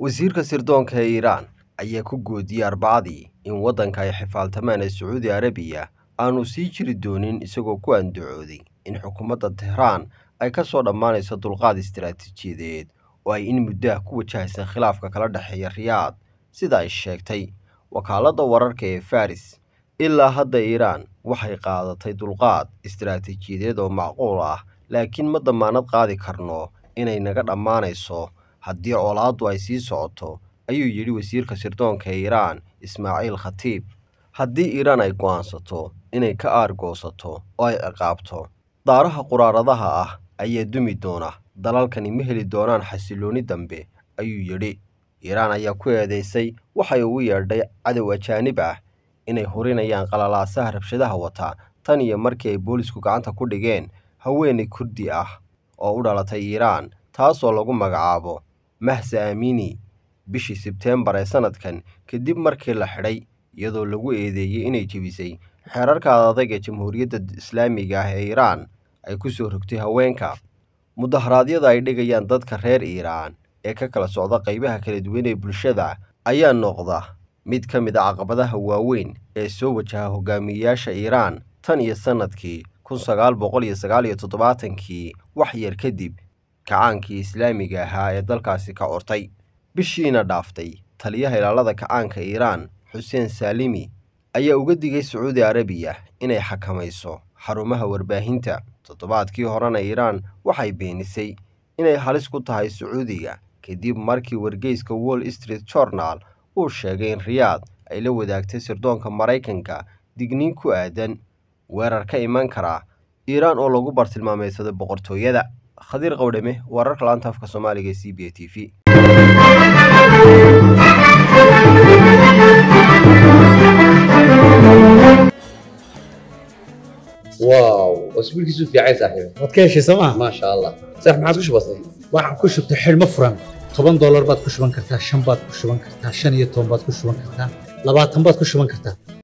wasiirka sirdoonka ee iiraan ayaa ku goodiyey arbacadii in waddanka ay xifaaltamaan ee sacuudi arabiya aanu sii jiri doonin isagoo ku andacooday in xukuumadda tehraan ay ka soo dhammaanayso dulqaad istaraatiijiyadeed oo ay in muddaah ku wajahaysa khilaafka kala dhexeeya riyaad sida ay sheegtay wakaaladda wararka ee faris ilaa hadda iiraan waxay qaadatay dulqaad istaraatiijiyadeed oo macquul ah laakiin ma damaanad qaadi karno inay naga dhammaanayso haddii colaaddu ay sii socoto ayuu yidhi wasiirka sirdoonka iiraan ismaaciil khatiib haddii iiraan ay go'aansato inay ka aargoosato oo ay ciqaabto daaraha quraaradaha ah ayaa dumi doona dalalkani ma heli doonaan xasilooni dambe ayuu yidhi iiraan ayaa ku eedeysay waxay ugu yeedhay cadow ajaanib ah inay hurinayaan qalalaasaha rabshadaha wata tan iyo markii ay booliisku gacanta ku dhigeen haweenay kurdi ah oo u dhalatay iiraan taasoo lagu magacaabo Mahsa Amini bishii Sebteembar ee sanadkan, kadib markii la xidhay iyadoo lagu eedeeyey inay jebisay xeerarka adag ee Jamhuuriyadda Islaamiga ah ee iiraan ay ku soo rogtay haweenka, mudaharaadyada ay dhigayaan dadka reer iiraan ee ka kala socda qaybaha kala duwan ee bulshada ayaa noqda mid ka mid a ah caqabadaha waaweyn ee soo wajaha hogaamiyeyaasha iiraan tan iyo sannadkii kun sagaal boqol iyo sagaal iyo toddobaatankii wax yar kadib kacaankii islaamiga ahaa ee dalkaasi ka urtay bishiina dhaaftay taliyaha ilaalada kacaanka iiraan xuseen saalimi ayaa uga digay sacuudi arabiya inay xakamayso xarumaha warbaahinta toddobaadkii horena iiraan waxay beenisay inay halis ku tahay sacuudiga kadib markii wargeyska wall street journal uu sheegay in riyaad ay la wadaagtay sirdoonka maraykanka digniin ku aadan weerar ka iman kara iiraan oo lagu bartilmaameedsado boqortooyada khadiir qawdhame wararka laanta afka soomaaliga ee c b a t v واو اسبوع كيسو في عايز صاحبي ما تكيش سما ما شاء الله صاحب ما عاد كش بسيط waxaan ku shubtay xidhmo furan toban doolar baad ku shuban kartaa shan baad ku shuban kartaa shan iyo toban baad ku shuban kartaa labaatan baad ku shuban kartaa